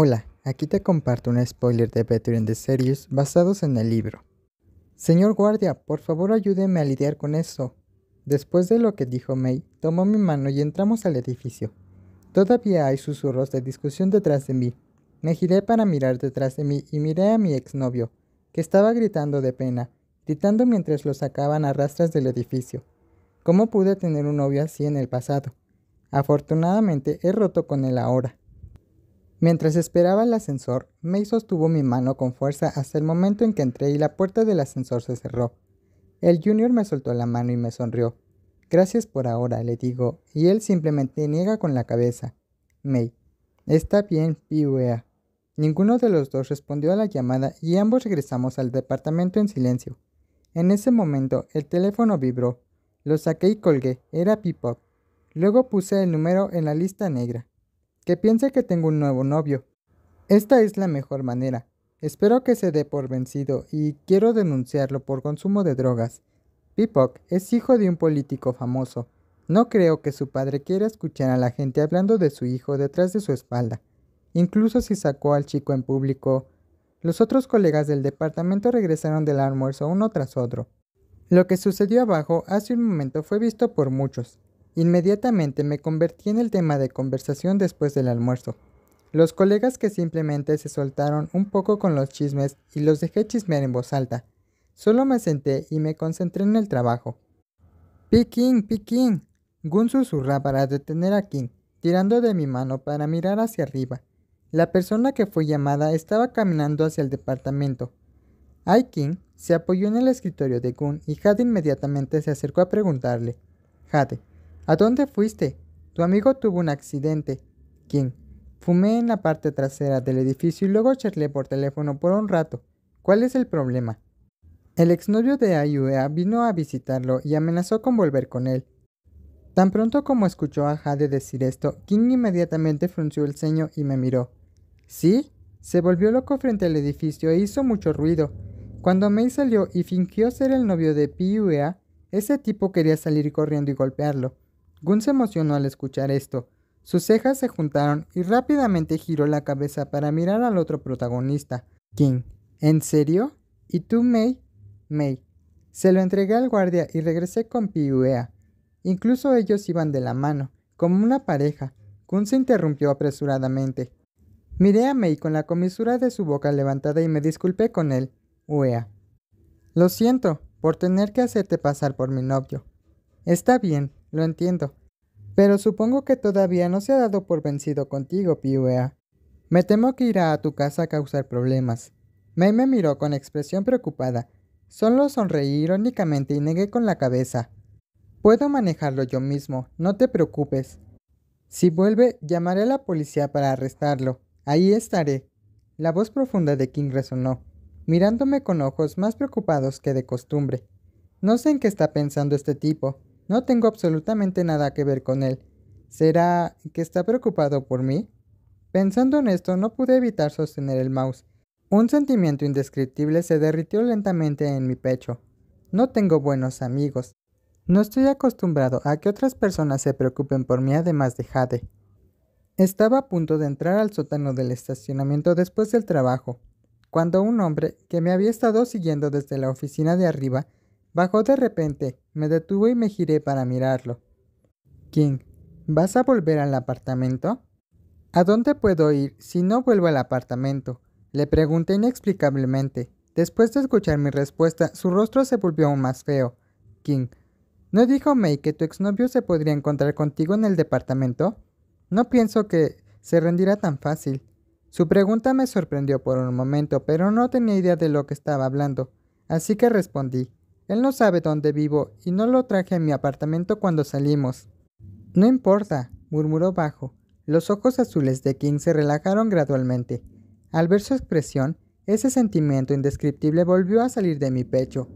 Hola, aquí te comparto un spoiler de Veteran The Series basados en el libro. Señor guardia, por favor ayúdeme a lidiar con eso. Después de lo que dijo May, tomó mi mano y entramos al edificio. Todavía hay susurros de discusión detrás de mí. Me giré para mirar detrás de mí y miré a mi exnovio, que estaba gritando de pena, gritando mientras lo sacaban a rastras del edificio. ¿Cómo pude tener un novio así en el pasado? Afortunadamente he roto con él ahora. Mientras esperaba el ascensor, May sostuvo mi mano con fuerza hasta el momento en que entré y la puerta del ascensor se cerró. El junior me soltó la mano y me sonrió. Gracias por ahora, le digo, y él simplemente niega con la cabeza. May. Está bien, Piwea. Ninguno de los dos respondió a la llamada y ambos regresamos al departamento en silencio. En ese momento el teléfono vibró. Lo saqué y colgué. Era Pipop. Luego puse el número en la lista negra que piense que tengo un nuevo novio. Esta es la mejor manera. Espero que se dé por vencido y quiero denunciarlo por consumo de drogas. Pipoc es hijo de un político famoso. No creo que su padre quiera escuchar a la gente hablando de su hijo detrás de su espalda. Incluso si sacó al chico en público, los otros colegas del departamento regresaron del almuerzo uno tras otro. Lo que sucedió abajo hace un momento fue visto por muchos, Inmediatamente me convertí en el tema de conversación después del almuerzo. Los colegas que simplemente se soltaron un poco con los chismes y los dejé chismear en voz alta. Solo me senté y me concentré en el trabajo. Piquín, Pikin, Gun susurra para detener a King, tirando de mi mano para mirar hacia arriba. La persona que fue llamada estaba caminando hacia el departamento. Ai-King se apoyó en el escritorio de Gun y Jade inmediatamente se acercó a preguntarle. Jade, ¿A dónde fuiste? Tu amigo tuvo un accidente. ¿Quién? Fumé en la parte trasera del edificio y luego charlé por teléfono por un rato. ¿Cuál es el problema? El exnovio de Ayuea vino a visitarlo y amenazó con volver con él. Tan pronto como escuchó a Jade decir esto, King inmediatamente frunció el ceño y me miró. ¿Sí? Se volvió loco frente al edificio e hizo mucho ruido. Cuando May salió y fingió ser el novio de Piuea, ese tipo quería salir corriendo y golpearlo. Gun se emocionó al escuchar esto. Sus cejas se juntaron y rápidamente giró la cabeza para mirar al otro protagonista, King. ¿En serio? ¿Y tú, May? May. Se lo entregué al guardia y regresé con Piuea. Incluso ellos iban de la mano, como una pareja. Gun se interrumpió apresuradamente. Miré a May con la comisura de su boca levantada y me disculpé con él, Uea. Lo siento por tener que hacerte pasar por mi novio. Está bien, lo entiendo. Pero supongo que todavía no se ha dado por vencido contigo, P.U.E.A. Me temo que irá a tu casa a causar problemas. May me miró con expresión preocupada. Solo sonreí irónicamente y negué con la cabeza. Puedo manejarlo yo mismo, no te preocupes. Si vuelve, llamaré a la policía para arrestarlo. Ahí estaré. La voz profunda de King resonó, mirándome con ojos más preocupados que de costumbre. No sé en qué está pensando este tipo, no tengo absolutamente nada que ver con él. ¿Será que está preocupado por mí? Pensando en esto, no pude evitar sostener el mouse. Un sentimiento indescriptible se derritió lentamente en mi pecho. No tengo buenos amigos. No estoy acostumbrado a que otras personas se preocupen por mí además de Jade. Estaba a punto de entrar al sótano del estacionamiento después del trabajo, cuando un hombre que me había estado siguiendo desde la oficina de arriba Bajó de repente, me detuvo y me giré para mirarlo. King, ¿vas a volver al apartamento? ¿A dónde puedo ir si no vuelvo al apartamento? Le pregunté inexplicablemente. Después de escuchar mi respuesta, su rostro se volvió aún más feo. King, ¿no dijo May que tu exnovio se podría encontrar contigo en el departamento? No pienso que se rendirá tan fácil. Su pregunta me sorprendió por un momento, pero no tenía idea de lo que estaba hablando, así que respondí. Él no sabe dónde vivo y no lo traje a mi apartamento cuando salimos. No importa, murmuró bajo. Los ojos azules de King se relajaron gradualmente. Al ver su expresión, ese sentimiento indescriptible volvió a salir de mi pecho.